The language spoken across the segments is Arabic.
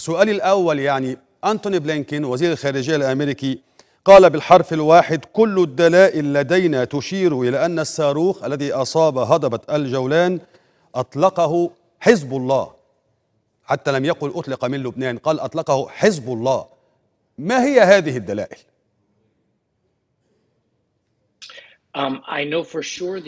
سؤالي الأول يعني أنتوني بلينكين وزير الخارجية الأمريكي قال بالحرف الواحد كل الدلائل لدينا تشير إلى أن الصاروخ الذي أصاب هضبة الجولان أطلقه حزب الله حتى لم يقل أطلق من لبنان قال أطلقه حزب الله ما هي هذه الدلائل؟ Um,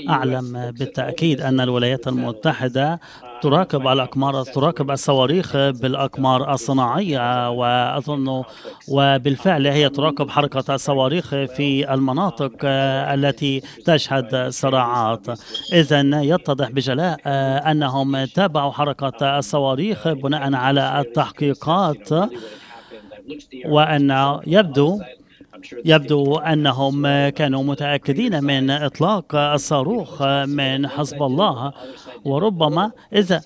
أعلم بالتأكيد أن الولايات المتحدة uh, تراقب الأقمار تراقب الصواريخ بالأقمار الصناعية وأظن وبالفعل هي um, تراقب حركة الصواريخ في المناطق آه، التي تشهد صراعات إذا يتضح بجلاء آه، أنهم تابعوا حركة um, الصواريخ uh, بناء على التحقيقات وأن يبدو يبدو أنهم كانوا متأكدين من إطلاق الصاروخ من حزب الله وربما إذا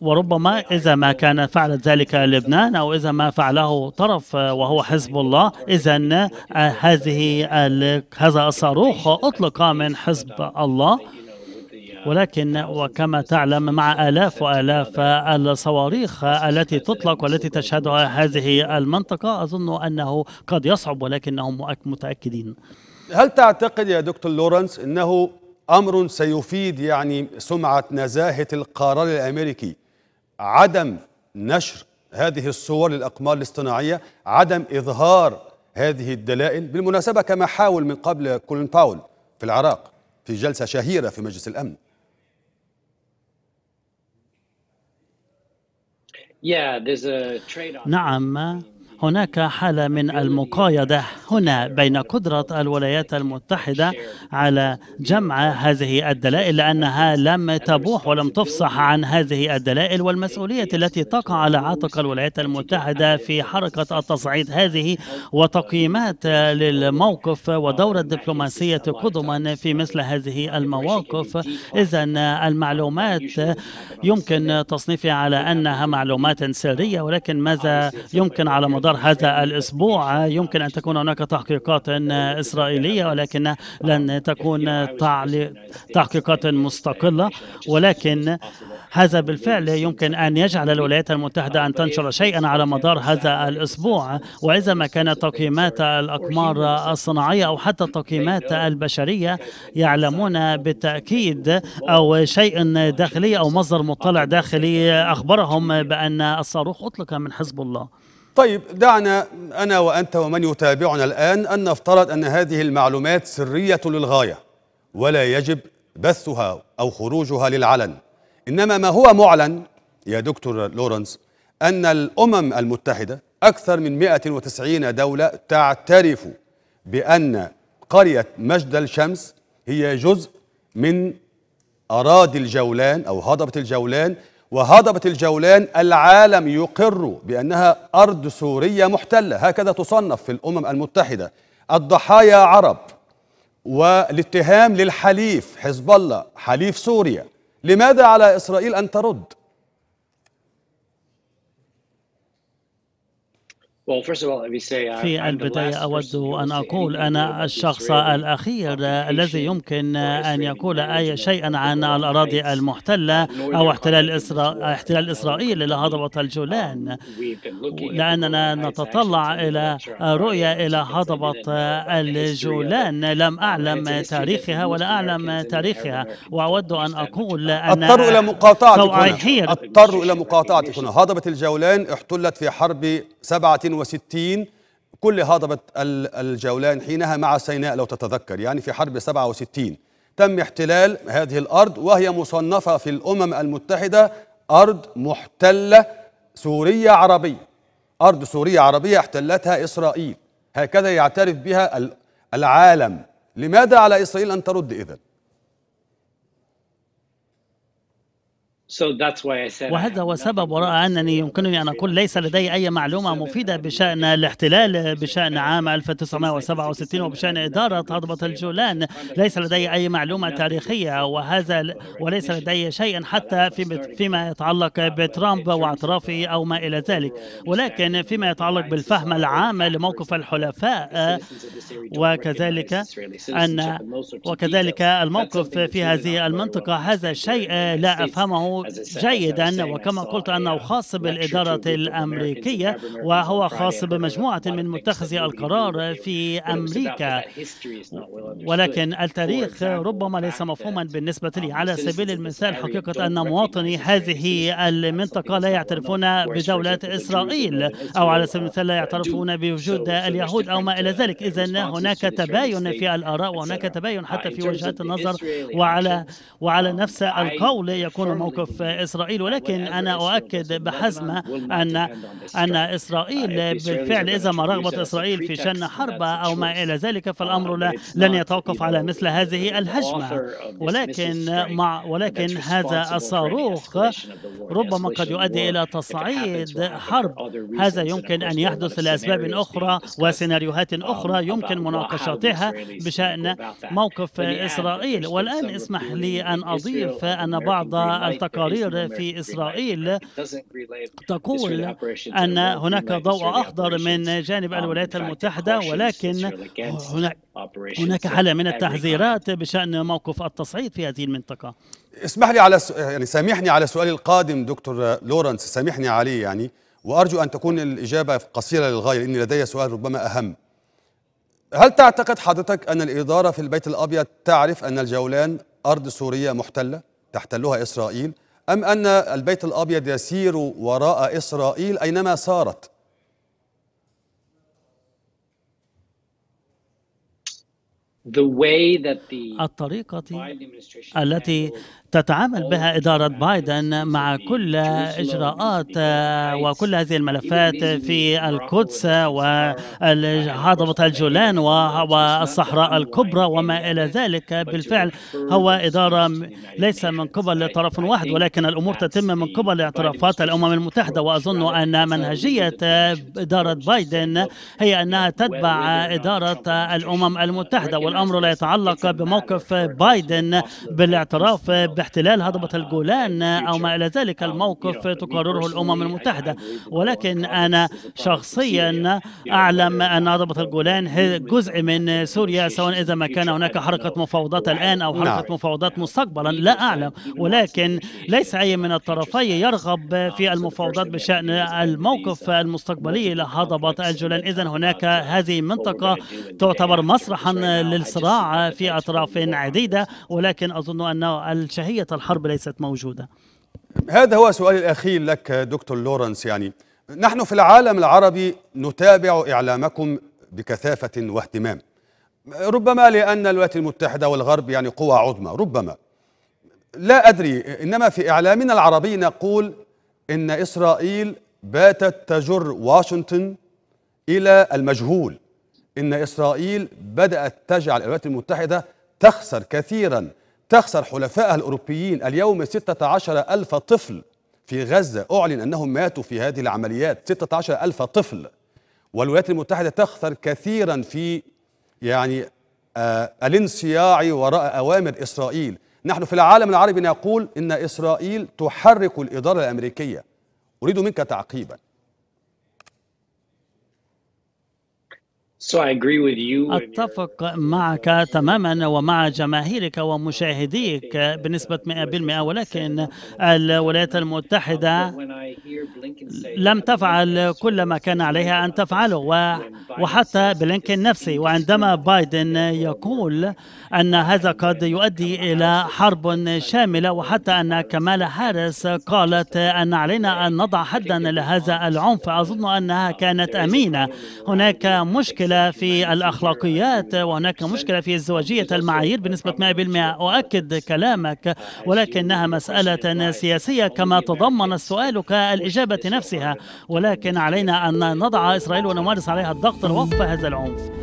وربما إذا ما كان فعلت ذلك لبنان أو إذا ما فعله طرف وهو حزب الله إذا هذه هذا الصاروخ أطلق من حزب الله ولكن وكما تعلم مع آلاف وآلاف الصواريخ التي تطلق والتي تشهدها هذه المنطقة أظن أنه قد يصعب ولكنهم متأكدين هل تعتقد يا دكتور لورنس أنه أمر سيفيد يعني سمعة نزاهة القرار الأمريكي عدم نشر هذه الصور للأقمار الاصطناعية عدم إظهار هذه الدلائل بالمناسبة كما حاول من قبل كولين باول في العراق في جلسة شهيرة في مجلس الأمن Yeah, there's a trade off. نعم هناك حالة من المقايضة هنا بين قدرة الولايات المتحدة على جمع هذه الدلائل لأنها لم تبوح ولم تفصح عن هذه الدلائل والمسؤولية التي تقع على عاتق الولايات المتحدة في حركة التصعيد هذه وتقييمات للموقف ودور الدبلوماسية قدما في مثل هذه المواقف إذا المعلومات يمكن تصنيفها على أنها معلومات سرية ولكن ماذا يمكن على مدار أكثر هذا الأسبوع يمكن أن تكون هناك تحقيقات إسرائيلية ولكن لن تكون تحقيقات مستقلة ولكن هذا بالفعل يمكن أن يجعل الولايات المتحدة أن تنشر شيئا على مدار هذا الأسبوع وإذا ما كانت تقييمات الأقمار الصناعية أو حتى التقييمات البشرية يعلمون بالتأكيد أو شيء داخلي أو مصدر مطلع داخلي أخبرهم بأن الصاروخ أطلق من حزب الله طيب دعنا أنا وأنت ومن يتابعنا الآن أن نفترض أن هذه المعلومات سرية للغاية ولا يجب بثها أو خروجها للعلن إنما ما هو معلن يا دكتور لورنس أن الأمم المتحدة أكثر من 190 دولة تعترف بأن قرية مجد الشمس هي جزء من أراضي الجولان أو هضبة الجولان وهضبة الجولان العالم يقر بأنها أرض سورية محتلة هكذا تصنف في الأمم المتحدة الضحايا عرب والاتهام للحليف حزب الله حليف سوريا لماذا على إسرائيل أن ترد؟ Uh, في البداية أود أن أقول أنا الشخص الأخير الذي يمكن أن يقول أي شيء عن الأراضي المحتلة أو احتلال إسرا... احتلال إسرائيل لهضبة الجولان لأننا نتطلع إلى رؤية إلى هضبة الجولان um, لم uh, أعلم تاريخها ولا أعلم تاريخها وأود أن أقول أن أضطر إلى مقاطعتك هنا أضطر إلى مقاطعتك هنا هضبة الجولان احتلت في حرب سبعة 67 كل هضبة الجولان حينها مع سيناء لو تتذكر يعني في حرب 67 تم احتلال هذه الأرض وهي مصنفة في الأمم المتحدة أرض محتلة سورية عربية أرض سورية عربية احتلتها إسرائيل هكذا يعترف بها العالم لماذا على إسرائيل أن ترد إذن؟ وهذا هو سبب وراء أنني يمكنني أن أقول ليس لدي أي معلومة مفيدة بشأن الاحتلال بشأن عام 1967 وبشأن إدارة هضبة الجولان ليس لدي أي معلومة تاريخية وهذا وليس لدي شيء حتى في فيما يتعلق بترامب واعترافه أو ما إلى ذلك ولكن فيما يتعلق بالفهم العام لموقف الحلفاء وكذلك أن وكذلك الموقف في هذه المنطقة هذا شيء لا أفهمه جيدا وكما قلت أنه خاص بالإدارة الأمريكية وهو خاص بمجموعة من متخذي القرار في أمريكا ولكن التاريخ ربما ليس مفهوما بالنسبة لي um, على سبيل المثال حقيقة أن مواطني هذه المنطقة لا يعترفون بدولة إسرائيل أو على سبيل المثال لا يعترفون بوجود اليهود أو ما إلى ذلك إذا هناك تباين في الآراء وهناك تباين حتى في وجهات النظر وعلى وعلى um, نفس القول يكون موقف موقف إسرائيل ولكن أنا أؤكد بحزمة أن أن إسرائيل آه، بالفعل إذا ما رغبت إسرائيل في شن حرب أو ما إلى ذلك فالأمر ah, لن يتوقف على مثل هذه الهجمة ولكن مع ولكن هذا الصاروخ ربما قد يؤدي إلى تصعيد حرب هذا يمكن أن يحدث لأسباب أخرى وسيناريوهات um, أخرى يمكن مناقشتها بشأن موقف إسرائيل والآن اسمح لي أن أضيف أن بعض التقارير تقارير في إسرائيل تقول أن هناك ضوء أخضر من جانب um, الولايات المتحدة ولكن هناك هناك حالة من التحذيرات بشأن موقف التصعيد في هذه المنطقة اسمح لي على يعني سامحني على سؤالي القادم دكتور لورنس سامحني عليه يعني وأرجو أن تكون الإجابة قصيرة للغاية لأن لدي سؤال ربما أهم هل تعتقد حضرتك أن الإدارة في البيت الأبيض تعرف أن الجولان أرض سورية محتلة تحتلها إسرائيل أم أن البيت الأبيض يسير وراء إسرائيل أينما سارت الطريقة التي تتعامل بها إدارة بايدن مع كل إجراءات وكل هذه الملفات في القدس وهضبة الجولان والصحراء الكبرى وما إلى ذلك بالفعل هو إدارة ليس من قبل طرف واحد ولكن الأمور تتم من قبل اعترافات الأمم المتحدة وأظن أن منهجية إدارة بايدن هي أنها تتبع إدارة الأمم uh, المتحدة والأمر لا يتعلق بموقف بايدن بالاعتراف باحتلال هضبة الجولان أو ما إلى ذلك الموقف تقرره الأمم المتحدة ولكن أنا شخصيا أعلم أن هضبة الجولان هي جزء من سوريا سواء إذا ما كان هناك حركة مفاوضات الآن أو حركة نعم. مفاوضات مستقبلا لا أعلم ولكن ليس أي من الطرفين يرغب في المفاوضات بشأن الموقف المستقبلي لهضبة الجولان إذا هناك هذه منطقة تعتبر مسرحا لل الصراع في أطراف عديدة ولكن أظن أن الشهية الحرب ليست موجودة هذا هو سؤالي الأخير لك دكتور لورنس يعني نحن في العالم العربي نتابع إعلامكم بكثافة واهتمام ربما لأن الولايات المتحدة والغرب يعني قوى عظمى ربما لا أدري إنما في إعلامنا العربي نقول إن إسرائيل باتت تجر واشنطن إلى المجهول إن إسرائيل بدأت تجعل الولايات المتحدة تخسر كثيرا تخسر حلفائها الأوروبيين اليوم 16 ألف طفل في غزة أعلن أنهم ماتوا في هذه العمليات 16 ألف طفل والولايات المتحدة تخسر كثيرا في يعني آه الانصياع وراء أوامر إسرائيل نحن في العالم العربي نقول إن إسرائيل تحرك الإدارة الأمريكية أريد منك تعقيبا أتفق معك تماما ومع جماهيرك ومشاهديك بنسبة 100% ولكن الولايات المتحدة لم تفعل كل ما كان عليها أن تفعله وحتى بلينكن نفسه وعندما بايدن يقول أن هذا قد يؤدي إلى حرب شاملة وحتى أن كمال هارس قالت أن علينا أن نضع حدا لهذا العنف أظن أنها كانت أمينة هناك مشكلة في الأخلاقيات وهناك مشكلة في ازدواجية المعايير بنسبة 100% أؤكد كلامك ولكنها مسألة سياسية كما تضمن سؤالك الإجابة نفسها ولكن علينا أن نضع إسرائيل ونمارس عليها الضغط لوقف هذا العنف